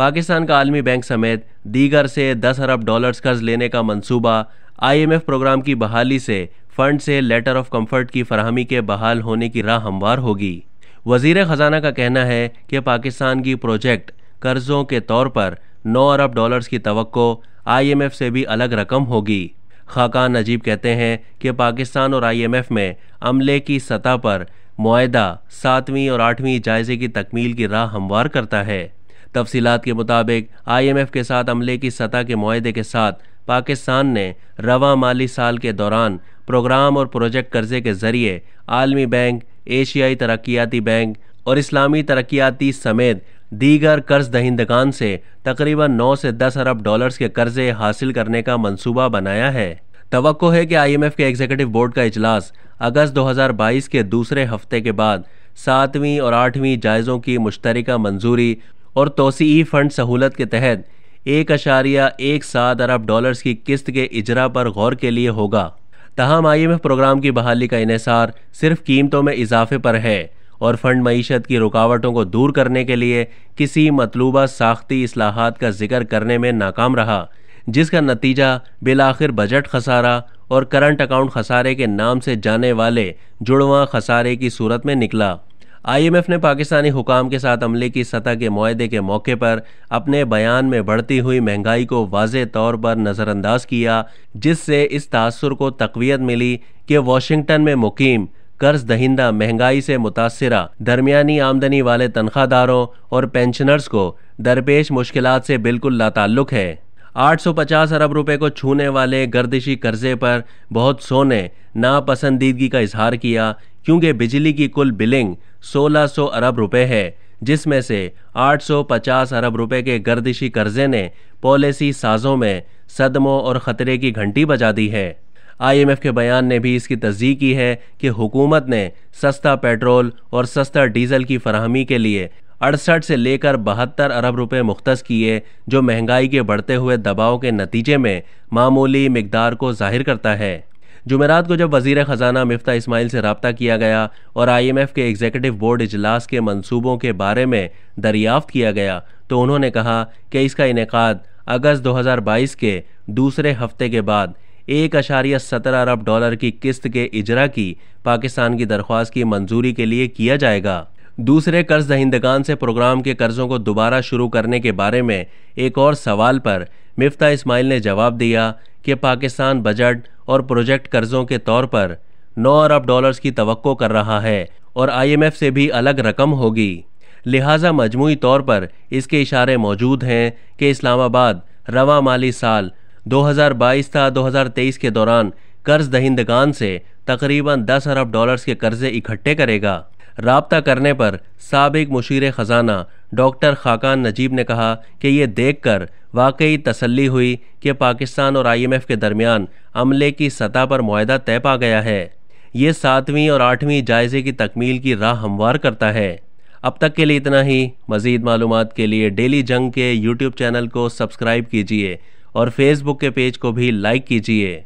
पाकिस्तान का आलमी बैंक समेत दीगर से दस अरब डॉलर्स कर्ज लेने का मंसूबा आईएमएफ प्रोग्राम की बहाली से फंड से लेटर ऑफ कंफर्ट की फरहमी के बहाल होने की राह हमवार होगी वजीर ख़जाना का कहना है कि पाकिस्तान की प्रोजेक्ट कर्ज़ों के तौर पर 9 अरब डॉलर्स की तो आईएमएफ से भी अलग रकम होगी खाकान नजीब कहते हैं कि पाकिस्तान और आईएमएफ में अमले की सतह पर मुआदा सातवीं और आठवीं जायजे की तकमील की राह हमवार करता है तफसीत के मुताबिक आईएमएफ के साथ अमले की सतह के माहदे के साथ पाकिस्तान ने रवा माली साल के दौरान प्रोग्राम और प्रोजेक्ट कर्जे के ज़रिए आलमी बैंक एशियाई तरक्याती बैंक और इस्लामी तरक्याती समेत दीगर कर्ज दहिंदगान से तकरीबन 9 से 10 अरब डॉलर्स के कर्जे हासिल करने का मंसूबा बनाया है तो है कि आईएमएफ के एग्जीक्यूटिव बोर्ड का इजलास अगस्त 2022 के दूसरे हफ्ते के बाद सातवीं और आठवीं जायज़ों की मुश्तरका मंजूरी और तोसी फ़ंड सहूलत के तहत एक अशारिया एक सात अरब डॉलर्स की किस्त के इजरा पर गौर के लिए होगा तहम आई एम एफ प्रोग्राम की बहाली का इसार सिर्फ कीमतों में इजाफे पर है और फंड मीशत की रुकावटों को दूर करने के लिए किसी मतलूबा साख्ती असलाहत का जिक्र करने में नाकाम रहा जिसका नतीजा बिलाखिर बजट खसारा और करंट अकाउंट खसारे के नाम से जाने वाले जुड़वा खसारे की सूरत में निकला आईएमएफ ने पाकिस्तानी हुकाम के साथ अमले की सतह के माहदे के मौके पर अपने बयान में बढ़ती हुई महंगाई को वाज तौर पर नज़रअंदाज किया जिससे इस तासर को तकवीत मिली कि वाशिंगटन में मुकीम कर्ज दहिंदा महंगाई से मुतासर दरमियानी आमदनी वाले तनख्वाहदारों और पेंशनर्स को दरपेश मुश्किल से बिल्कुल लाताल्लुक है 850 अरब रुपए को छूने वाले गर्दिशी कर्जे पर बहुत सोने नापसंदीदगी का इजहार किया क्योंकि बिजली की कुल बिलिंग 1600 अरब रुपए है जिसमें से 850 अरब रुपए के गर्दिशी कर्जे ने पॉलिसी साजों में सदमों और ख़तरे की घंटी बजा दी है आईएमएफ के बयान ने भी इसकी तस्दीक की है कि हुकूमत ने सस्ता पेट्रोल और सस्ता डीजल की फरहमी के लिए अड़सठ से लेकर बहत्तर अरब रुपए मुख्त किए जो महंगाई के बढ़ते हुए दबाव के नतीजे में मामूली मकदार को जाहिर करता है जुमेरात को जब वजीर ख़जाना मफ्ता इसमाइल से रबता किया गया और आई एम एफ़ के एग्जीक्यूटिव बोर्ड इजलास के मनसूबों के बारे में दरियाफ्त किया गया तो उन्होंने कहा कि इसका इनका अगस्त 2022 के दूसरे हफ्ते के बाद एक अशारिया सत्रह अरब डॉलर की किस्त के इजरा की पाकिस्तान की दरख्वास्त की मंजूरी के लिए किया जाएगा दूसरे कर्ज दहिंदगान से प्रोग्राम के कर्जों को दोबारा शुरू करने के बारे में एक और सवाल पर मिफ्ता इस्माइल ने जवाब दिया कि पाकिस्तान बजट और प्रोजेक्ट कर्जों के तौर पर 9 अरब डॉलर्स की तवक्को कर रहा है और आईएमएफ से भी अलग रकम होगी लिहाजा मजमू तौर पर इसके इशारे मौजूद हैं कि इस्लामाबाद रवा माली साल 2022 था 2023 के दौरान कर्ज दहिंदगान से तकरीबन 10 अरब डॉलर्स के कर्जे इकट्ठे करेगा रबता करने पर सबक मुशीर ख़जाना डॉक्टर खाकान नजीब ने कहा कि ये देखकर वाकई तसल्ली हुई कि पाकिस्तान और आईएमएफ के दरमियान अमले की सतह पर माहा तय पा गया है ये सातवीं और आठवीं जायज़े की तकमील की राह हमवार करता है अब तक के लिए इतना ही मज़ीद मालूम के लिए डेली जंग के यूट्यूब चैनल को सब्सक्राइब कीजिए और फेसबुक के पेज को भी लाइक कीजिए